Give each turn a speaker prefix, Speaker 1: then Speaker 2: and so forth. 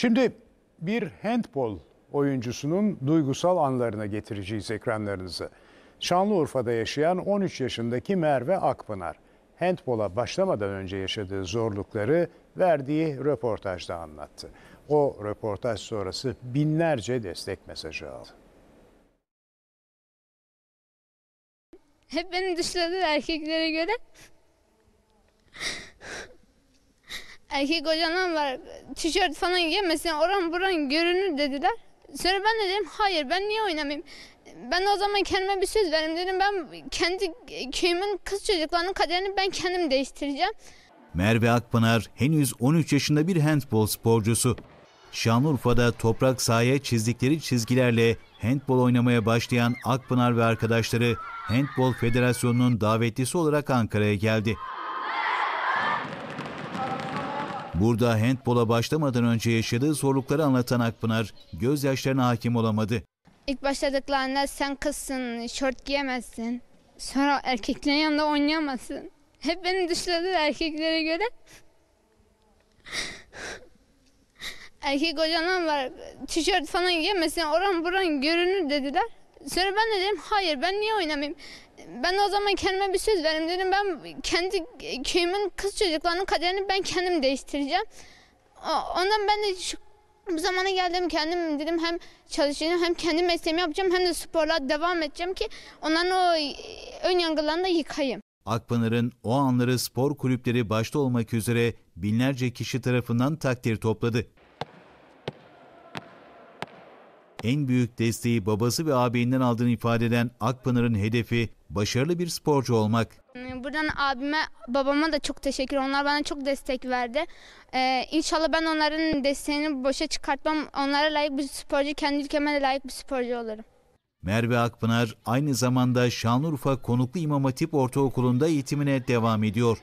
Speaker 1: Şimdi bir handbol oyuncusunun duygusal anlarına getireceğiz ekranlarınızı. Şanlıurfa'da yaşayan 13 yaşındaki Merve Akpınar handbola başlamadan önce yaşadığı zorlukları verdiği röportajda anlattı. O röportaj sonrası binlerce destek mesajı aldı.
Speaker 2: Hep beni dışladılar erkeklere göre. Erkek kocaman var tişört falan giyemezsin oran buran görünür dediler. Sonra ben de dedim hayır ben niye oynamayayım? Ben o zaman kendime bir söz verdim dedim ben kendi köyümün kız çocuklarının kaderini ben kendim değiştireceğim.
Speaker 3: Merve Akpınar henüz 13 yaşında bir handbol sporcusu. Şanlıurfa'da toprak sahaya çizdikleri çizgilerle handbol oynamaya başlayan Akpınar ve arkadaşları Handbol Federasyonu'nun davetlisi olarak Ankara'ya geldi. Burada handbola başlamadan önce yaşadığı zorlukları anlatan Akpınar gözyaşlarına hakim olamadı.
Speaker 2: İlk başladıklarında sen kızsın, şort giyemezsin. Sonra erkeklerin yanında oynayamazsın. Hep beni dışladılar erkeklere göre. Erkek hocalar var, tişört falan giyemezsin, oran buran görünür dediler. Sonra ben de dedim hayır ben niye oynamayayım? Ben de o zaman kendime bir söz verdim dedim ben kendi köyümün kız çocuklarının kaderini ben kendim değiştireceğim. Ondan ben de şu bu zamana geldim kendim dedim hem çalışacağım hem kendi mesleğimi yapacağım hem de sporla devam edeceğim ki onların o ön yargılarını da yıkayım.
Speaker 3: Akpınar'ın o anları spor kulüpleri başta olmak üzere binlerce kişi tarafından takdir topladı en büyük desteği babası ve ağabeyinden aldığını ifade eden Akpınar'ın hedefi başarılı bir sporcu olmak.
Speaker 2: Ee, buradan abime, babama da çok teşekkür. Onlar bana çok destek verdi. Ee, inşallah ben onların desteğini boşa çıkartmam. Onlara layık bir sporcu, kendi ülkeme de layık bir sporcu olurum.
Speaker 3: Merve Akpınar aynı zamanda Şanlıurfa Konuklu İmam Hatip Ortaokulu'nda eğitimine devam ediyor.